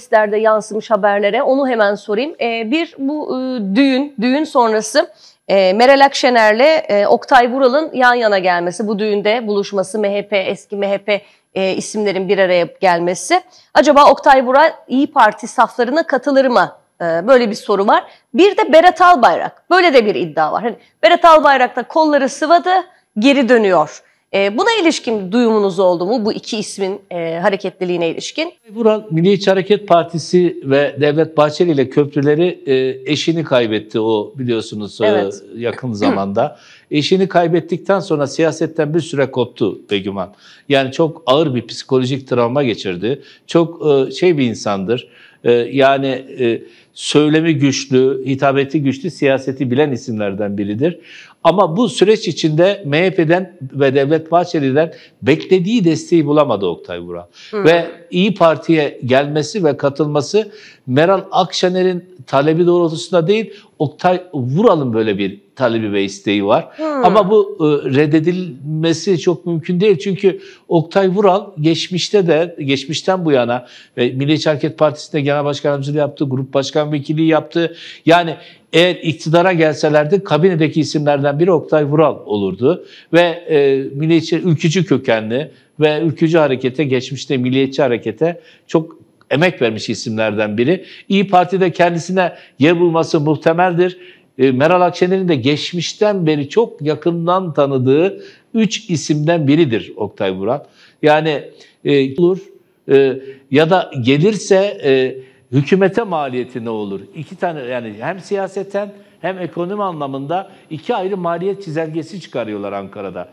listelerde yansımış haberlere onu hemen sorayım. Ee, bir bu e, düğün, düğün sonrası e, Meral Akşener'le e, Oktay Vural'ın yan yana gelmesi, bu düğünde buluşması, MHP, eski MHP e, isimlerin bir araya gelmesi. Acaba Oktay Vural İyi Parti saflarına katılır mı? E, böyle bir soru var. Bir de Berat Albayrak. Böyle de bir iddia var. Hani Berat Albayrak da kolları sıvadı, geri dönüyor. E, buna ilişkin duyumunuz oldu mu bu iki ismin e, hareketliliğine ilişkin? Buran Milliyetçi Hareket Partisi ve Devlet Bahçeli ile köprüleri e, eşini kaybetti o biliyorsunuz e, evet. e, yakın zamanda. eşini kaybettikten sonra siyasetten bir süre koptu Begüman. Yani çok ağır bir psikolojik travma geçirdi. Çok e, şey bir insandır. E, yani e, söylemi güçlü, hitabeti güçlü, siyaseti bilen isimlerden biridir. Ama bu süreç içinde MHP'den ve Devlet Bahçeli'den beklediği desteği bulamadı Oktay Vural. Ve İyi Parti'ye gelmesi ve katılması Meral Akşener'in talebi doğrultusunda değil, Oktay Vural'ın böyle bir talebi ve isteği var. Hmm. Ama bu e, reddedilmesi çok mümkün değil. Çünkü Oktay Vural geçmişte de geçmişten bu yana ve Milliyetçi Hareket Partisi'nde genel başkan yardımcılığı yaptı, grup başkan başkan vekili yaptı. Yani eğer iktidara gelselerdi kabinedeki isimlerden biri Oktay Vural olurdu. Ve e, milliyetçi, ülkücü kökenli ve ülkücü harekete geçmişte milliyetçi harekete çok emek vermiş isimlerden biri. İyi Parti'de kendisine yer bulması muhtemeldir. E, Meral Akşener'in de geçmişten beri çok yakından tanıdığı üç isimden biridir Oktay Vural. Yani e, olur e, ya da gelirse e, hükümete maliyeti ne olur? İki tane yani hem siyaseten hem ekonomi anlamında iki ayrı maliyet çizelgesi çıkarıyorlar Ankara'da.